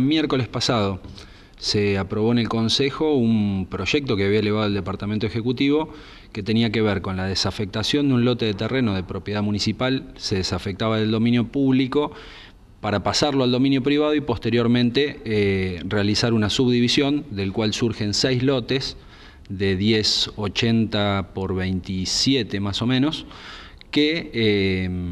miércoles pasado se aprobó en el Consejo un proyecto que había elevado el Departamento Ejecutivo que tenía que ver con la desafectación de un lote de terreno de propiedad municipal, se desafectaba del dominio público para pasarlo al dominio privado y posteriormente eh, realizar una subdivisión del cual surgen seis lotes de 10, 80 por 27 más o menos, que eh,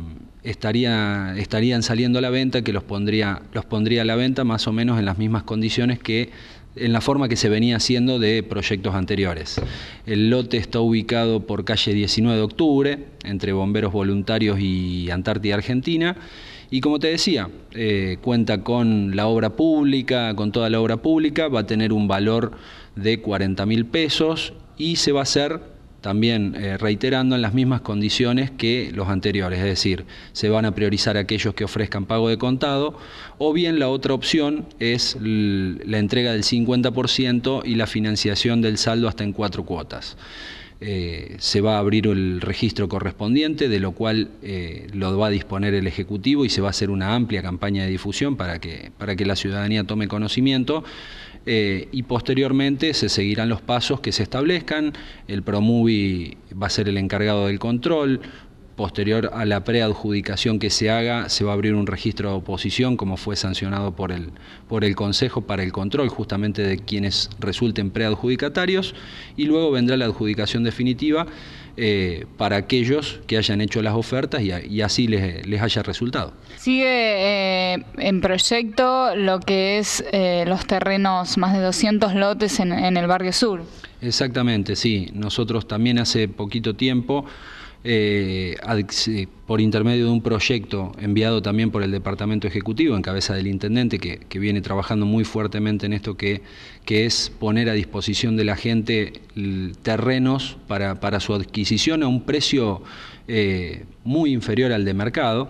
estarían saliendo a la venta, que los pondría, los pondría a la venta más o menos en las mismas condiciones que en la forma que se venía haciendo de proyectos anteriores. El lote está ubicado por calle 19 de octubre, entre Bomberos Voluntarios y Antártida Argentina. Y como te decía, eh, cuenta con la obra pública, con toda la obra pública, va a tener un valor de 40 mil pesos y se va a hacer también eh, reiterando en las mismas condiciones que los anteriores, es decir, se van a priorizar aquellos que ofrezcan pago de contado, o bien la otra opción es la entrega del 50% y la financiación del saldo hasta en cuatro cuotas. Eh, se va a abrir el registro correspondiente, de lo cual eh, lo va a disponer el Ejecutivo y se va a hacer una amplia campaña de difusión para que, para que la ciudadanía tome conocimiento. Eh, y posteriormente se seguirán los pasos que se establezcan. El ProMubi va a ser el encargado del control, Posterior a la preadjudicación que se haga, se va a abrir un registro de oposición, como fue sancionado por el, por el Consejo para el control justamente de quienes resulten preadjudicatarios, y luego vendrá la adjudicación definitiva eh, para aquellos que hayan hecho las ofertas y, así les, haya resultado. Sigue eh, en proyecto lo que es eh, los terrenos, más de 200 lotes en, en el barrio sur. Exactamente, sí. Nosotros también hace poquito tiempo... Eh, por intermedio de un proyecto enviado también por el Departamento Ejecutivo en cabeza del Intendente, que, viene trabajando muy fuertemente en esto que, que, es poner a disposición de la gente terrenos para, su adquisición a un precio eh, muy inferior al de mercado.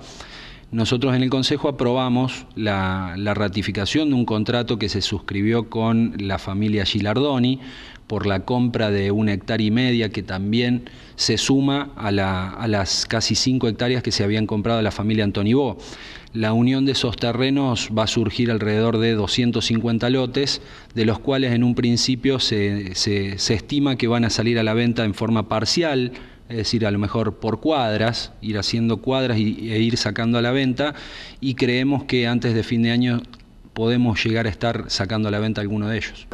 Nosotros en el Consejo aprobamos la, ratificación de un contrato que se suscribió con la familia Gilardoni por la compra de una hectárea y media que también se suma a, las casi cinco hectáreas que se habían comprado a la familia Antonibó. La unión de esos terrenos va a surgir alrededor de 250 lotes, de los cuales en un principio se estima que van a salir a la venta en forma parcial, es decir, a lo mejor por cuadras, ir haciendo cuadras e ir sacando a la venta, y creemos que antes de fin de año podemos llegar a estar sacando a la venta alguno de ellos.